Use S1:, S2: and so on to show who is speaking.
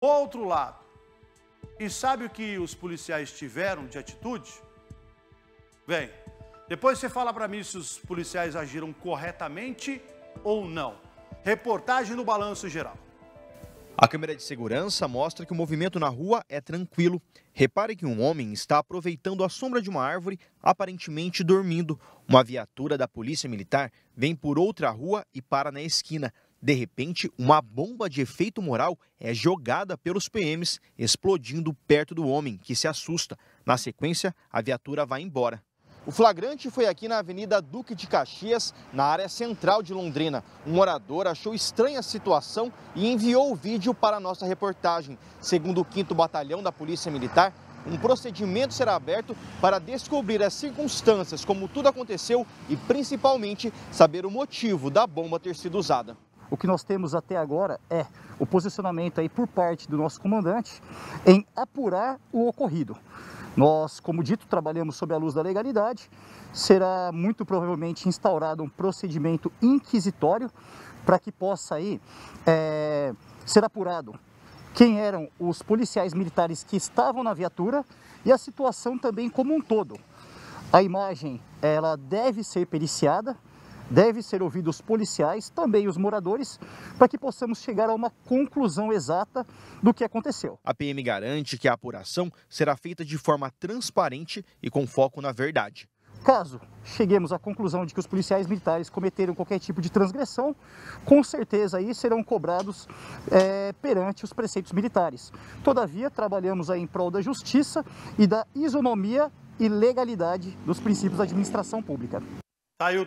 S1: outro lado. E sabe o que os policiais tiveram de atitude? Bem, depois você fala para mim se os policiais agiram corretamente ou não. Reportagem no Balanço Geral. A câmera de segurança
S2: mostra que o movimento na rua é tranquilo. Repare que um homem está aproveitando a sombra de uma árvore, aparentemente dormindo. Uma viatura da Polícia Militar vem por outra rua e para na esquina. De repente, uma bomba de efeito moral é jogada pelos PMs, explodindo perto do homem, que se assusta. Na sequência, a viatura vai embora. O flagrante foi aqui na Avenida Duque de Caxias, na área central de Londrina. Um morador achou estranha a situação e enviou o vídeo para a nossa reportagem. Segundo o 5 Batalhão da Polícia Militar, um procedimento será aberto para descobrir as circunstâncias, como tudo aconteceu e principalmente saber o motivo da bomba ter sido usada
S3: o que nós temos até agora é o posicionamento aí por parte do nosso comandante em apurar o ocorrido. Nós, como dito, trabalhamos sob a luz da legalidade. Será muito provavelmente instaurado um procedimento inquisitório para que possa aí é, ser apurado quem eram os policiais militares que estavam na viatura e a situação também como um todo. A imagem ela deve ser periciada Deve ser ouvido os policiais, também os moradores, para que possamos chegar a uma conclusão exata do que aconteceu.
S2: A PM garante que a apuração será feita de forma transparente e com foco na verdade.
S3: Caso cheguemos à conclusão de que os policiais militares cometeram qualquer tipo de transgressão, com certeza aí serão cobrados é, perante os preceitos militares. Todavia, trabalhamos aí em prol da justiça e da isonomia e legalidade dos princípios da administração pública.
S1: Tá